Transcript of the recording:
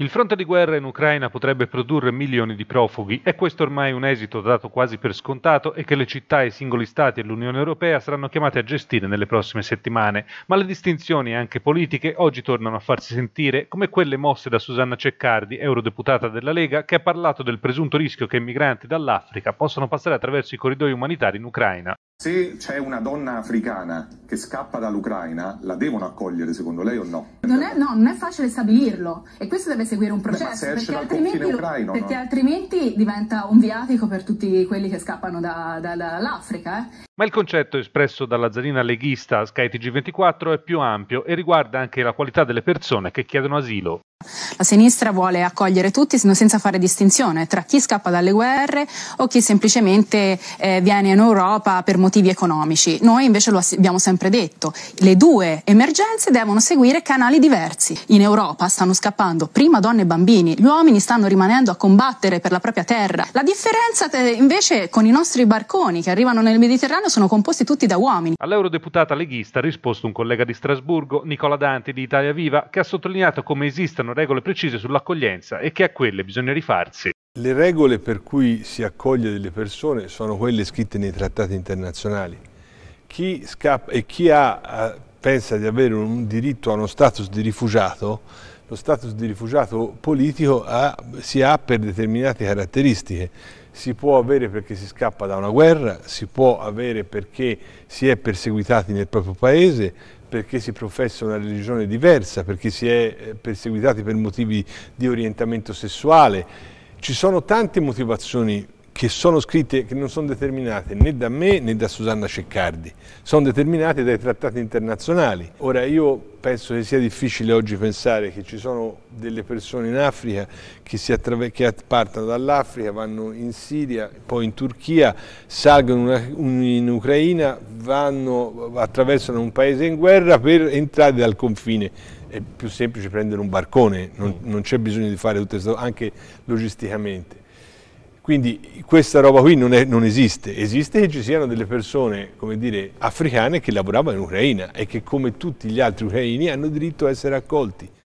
Il fronte di guerra in Ucraina potrebbe produrre milioni di profughi, e questo ormai è un esito dato quasi per scontato e che le città, i singoli stati e l'Unione Europea saranno chiamate a gestire nelle prossime settimane, ma le distinzioni anche politiche oggi tornano a farsi sentire, come quelle mosse da Susanna Ceccardi, eurodeputata della Lega, che ha parlato del presunto rischio che migranti dall'Africa possano passare attraverso i corridoi umanitari in Ucraina. Se c'è una donna africana che scappa dall'Ucraina, la devono accogliere secondo lei o no? Non è, no, non è facile stabilirlo e questo deve seguire un processo Beh, perché, altrimenti, ucraino, perché no? altrimenti, diventa un viatico per tutti quelli che scappano da, da, dall'Africa. Eh. Ma il concetto espresso dalla zarina leghista Sky TG24 è più ampio e riguarda anche la qualità delle persone che chiedono asilo. La sinistra vuole accogliere tutti senza fare distinzione tra chi scappa dalle guerre o chi semplicemente eh, viene in Europa per motivi economici. Noi invece lo abbiamo sempre detto, le due emergenze devono seguire canali diversi. In Europa stanno scappando prima donne e bambini, gli uomini stanno rimanendo a combattere per la propria terra. La differenza eh, invece con i nostri barconi che arrivano nel Mediterraneo sono composti tutti da uomini. All'eurodeputata leghista ha risposto un collega di Strasburgo, Nicola Danti di Italia Viva, che ha sottolineato come esistano sono regole precise sull'accoglienza e che a quelle bisogna rifarsi. Le regole per cui si accoglie delle persone sono quelle scritte nei trattati internazionali. Chi scappa e chi ha, eh, pensa di avere un diritto a uno status di rifugiato, lo status di rifugiato politico ha, si ha per determinate caratteristiche si può avere perché si scappa da una guerra, si può avere perché si è perseguitati nel proprio paese, perché si professa una religione diversa, perché si è eh, perseguitati per motivi di orientamento sessuale. Ci sono tante motivazioni che sono scritte, che non sono determinate né da me né da Susanna Ceccardi, sono determinate dai trattati internazionali. Ora io penso che sia difficile oggi pensare che ci sono delle persone in Africa che, che partono dall'Africa, vanno in Siria, poi in Turchia, salgono in Ucraina, vanno, attraversano un paese in guerra per entrare dal confine è più semplice prendere un barcone, non, mm. non c'è bisogno di fare tutte queste cose, anche logisticamente. Quindi questa roba qui non, è, non, esiste, esiste che ci siano delle persone, come dire, africane che lavoravano in Ucraina e che come tutti gli altri ucraini hanno diritto a essere accolti.